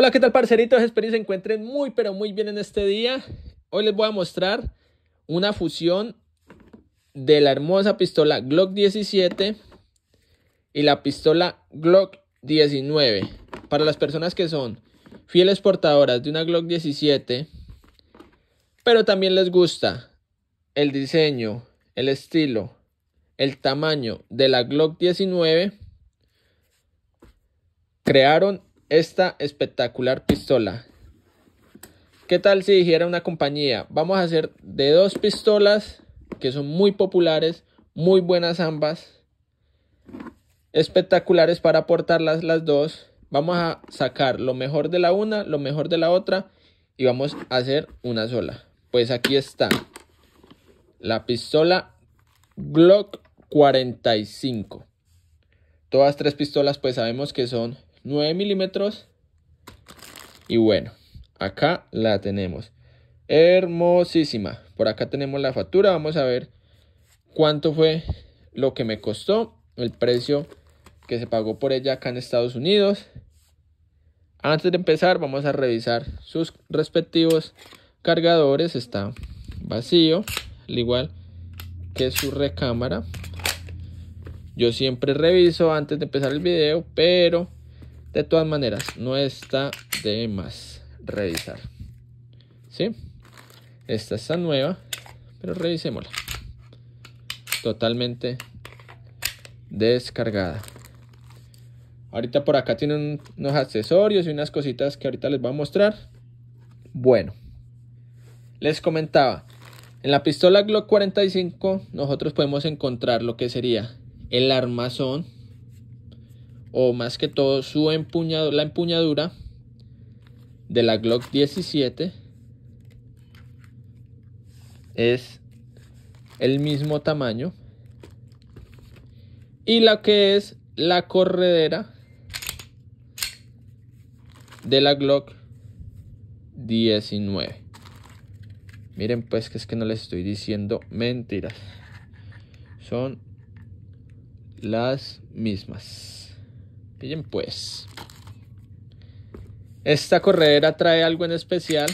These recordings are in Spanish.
Hola, ¿qué tal parceritos? Espero que se encuentren muy pero muy bien en este día. Hoy les voy a mostrar una fusión de la hermosa pistola Glock 17 y la pistola Glock 19. Para las personas que son fieles portadoras de una Glock 17, pero también les gusta el diseño, el estilo, el tamaño de la Glock 19, crearon esta espectacular pistola. ¿Qué tal si dijera una compañía? Vamos a hacer de dos pistolas que son muy populares, muy buenas ambas, espectaculares para aportarlas las dos. Vamos a sacar lo mejor de la una, lo mejor de la otra y vamos a hacer una sola. Pues aquí está la pistola Glock 45. Todas tres pistolas pues sabemos que son 9 milímetros. Y bueno, acá la tenemos. Hermosísima. Por acá tenemos la factura. Vamos a ver cuánto fue lo que me costó. El precio que se pagó por ella acá en Estados Unidos. Antes de empezar, vamos a revisar sus respectivos cargadores. Está vacío, al igual que su recámara. Yo siempre reviso antes de empezar el video, pero de todas maneras, no está de más revisar. ¿Sí? Esta está nueva, pero revisémosla. Totalmente descargada. Ahorita por acá tienen unos accesorios y unas cositas que ahorita les voy a mostrar. Bueno, les comentaba, en la pistola Glock 45 nosotros podemos encontrar lo que sería el armazón o más que todo su empuñado, la empuñadura de la Glock 17 es el mismo tamaño y la que es la corredera de la Glock 19 miren pues que es que no les estoy diciendo mentiras son las mismas Bien, pues. Esta corredera trae algo en especial.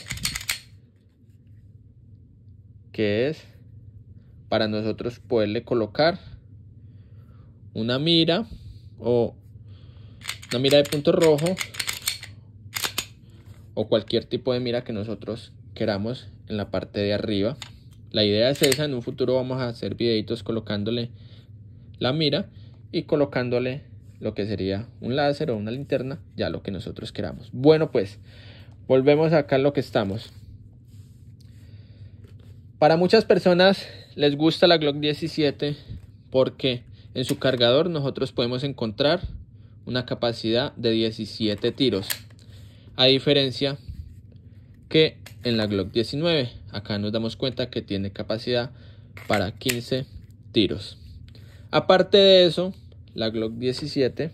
Que es para nosotros poderle colocar una mira o una mira de punto rojo o cualquier tipo de mira que nosotros queramos en la parte de arriba. La idea es esa, en un futuro vamos a hacer videitos colocándole la mira y colocándole lo que sería un láser o una linterna, ya lo que nosotros queramos. Bueno, pues volvemos acá a lo que estamos. Para muchas personas les gusta la Glock 17 porque en su cargador nosotros podemos encontrar una capacidad de 17 tiros. A diferencia que en la Glock 19, acá nos damos cuenta que tiene capacidad para 15 tiros. Aparte de eso, la Glock 17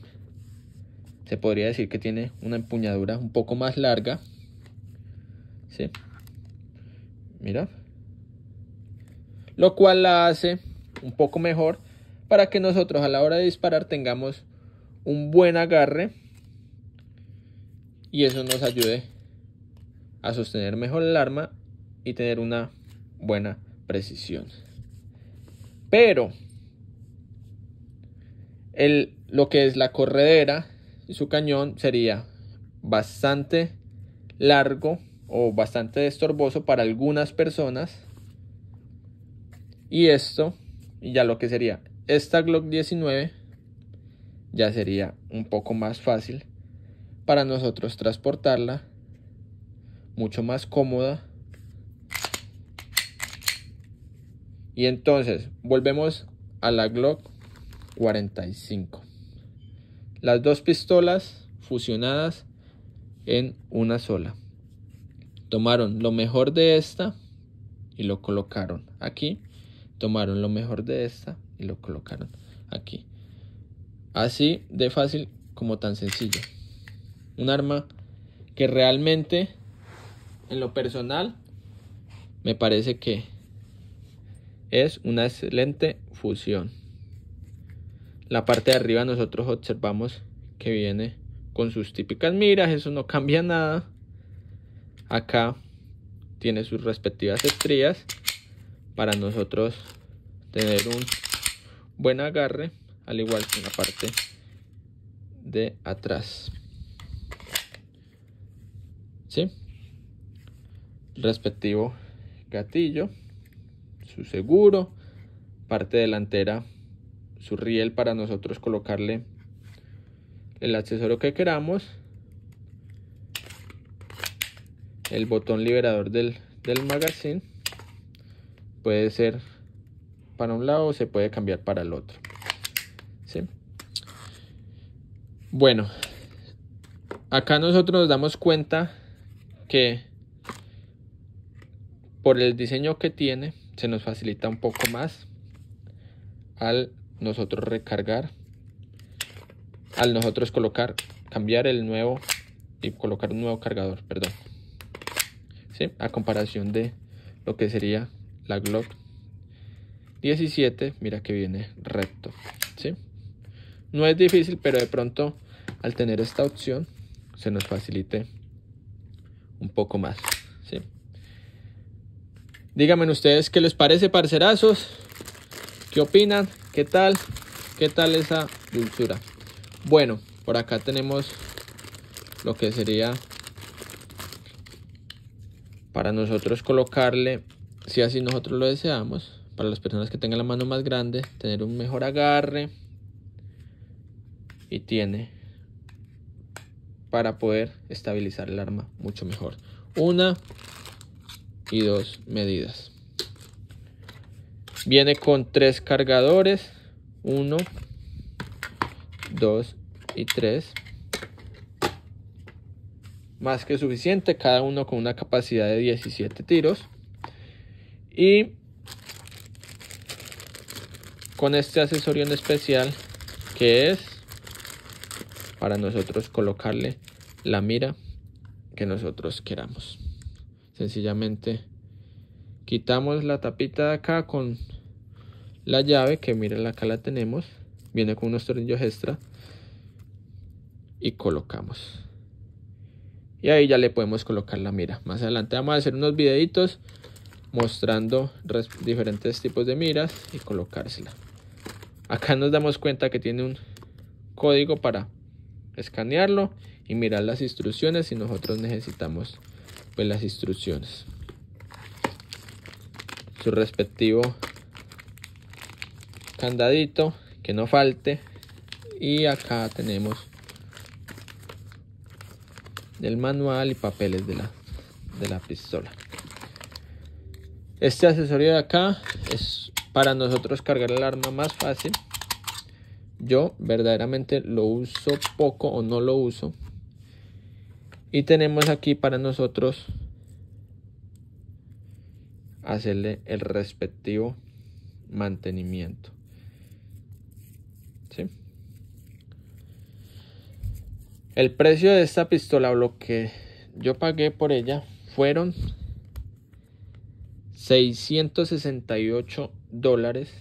se podría decir que tiene una empuñadura un poco más larga. ¿sí? Mira. Lo cual la hace un poco mejor para que nosotros a la hora de disparar tengamos un buen agarre y eso nos ayude a sostener mejor el arma y tener una buena precisión. Pero el, lo que es la corredera y su cañón sería bastante largo o bastante estorboso para algunas personas. Y esto, ya lo que sería esta Glock 19, ya sería un poco más fácil para nosotros transportarla, mucho más cómoda. Y entonces, volvemos a la Glock 45. Las dos pistolas fusionadas en una sola. Tomaron lo mejor de esta y lo colocaron aquí. Tomaron lo mejor de esta y lo colocaron aquí. Así de fácil como tan sencillo. Un arma que realmente en lo personal me parece que es una excelente fusión. La parte de arriba nosotros observamos que viene con sus típicas miras, eso no cambia nada. Acá tiene sus respectivas estrías para nosotros tener un buen agarre, al igual que en la parte de atrás. ¿Sí? Respectivo gatillo, su seguro, parte delantera su riel para nosotros colocarle el accesorio que queramos el botón liberador del, del magazine puede ser para un lado o se puede cambiar para el otro bueno acá nosotros nos damos cuenta que por el diseño que tiene se nos facilita un poco más al nosotros recargar, al nosotros colocar, cambiar el nuevo y colocar un nuevo cargador, perdón. ¿Sí? A comparación de lo que sería la Glock 17, mira que viene recto. ¿sí? No es difícil, pero de pronto al tener esta opción se nos facilite un poco más. ¿sí? Díganme ustedes qué les parece, parcerazos. ¿Qué opinan? ¿Qué tal? ¿Qué tal esa dulzura? Bueno, por acá tenemos lo que sería para nosotros colocarle, si así nosotros lo deseamos, para las personas que tengan la mano más grande, tener un mejor agarre y tiene para poder estabilizar el arma mucho mejor. Una y dos medidas. Viene con tres cargadores. Uno, dos y tres. Más que suficiente, cada uno con una capacidad de 17 tiros. Y con este accesorio en especial que es para nosotros colocarle la mira que nosotros queramos. Sencillamente quitamos la tapita de acá con la llave que miren acá la tenemos viene con unos tornillos extra y colocamos y ahí ya le podemos colocar la mira más adelante vamos a hacer unos videitos mostrando diferentes tipos de miras y colocársela acá nos damos cuenta que tiene un código para escanearlo y mirar las instrucciones si nosotros necesitamos pues, las instrucciones su respectivo candadito que no falte y acá tenemos el manual y papeles de la, de la pistola este accesorio de acá es para nosotros cargar el arma más fácil yo verdaderamente lo uso poco o no lo uso y tenemos aquí para nosotros hacerle el respectivo mantenimiento. ¿Sí? El precio de esta pistola, lo que yo pagué por ella, fueron 668 dólares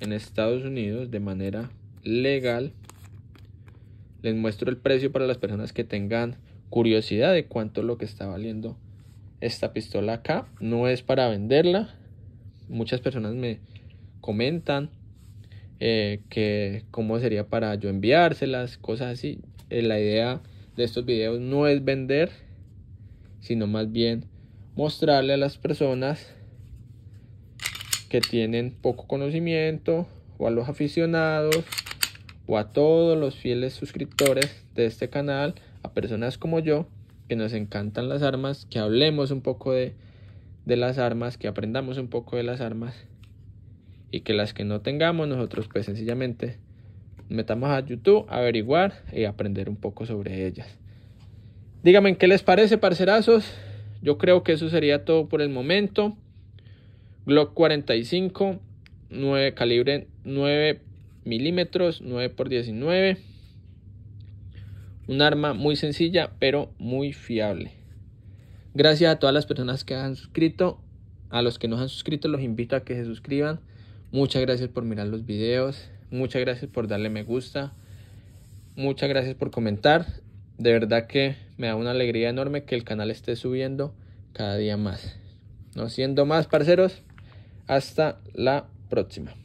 en Estados Unidos de manera legal. Les muestro el precio para las personas que tengan curiosidad de cuánto es lo que está valiendo esta pistola acá. No es para venderla. Muchas personas me comentan eh, que cómo sería para yo enviárselas, cosas así. Eh, la idea de estos videos no es vender, sino más bien mostrarle a las personas que tienen poco conocimiento o a los aficionados o a todos los fieles suscriptores de este canal, a personas como yo, que nos encantan las armas, que hablemos un poco de, las armas, que aprendamos un poco de las armas y que las que no tengamos nosotros pues sencillamente metamos a YouTube, averiguar y aprender un poco sobre ellas. Díganme qué les parece, parcerazos. Yo creo que eso sería todo por el momento. Glock 45, 9, calibre 9 milímetros, 9 x 19. Un arma muy sencilla, pero muy fiable. Gracias a todas las personas que han suscrito. A los que no han suscrito, los invito a que se suscriban. Muchas gracias por mirar los videos. Muchas gracias por darle me gusta. Muchas gracias por comentar. De verdad que me da una alegría enorme que el canal esté subiendo cada día más. No siendo más, parceros. Hasta la próxima.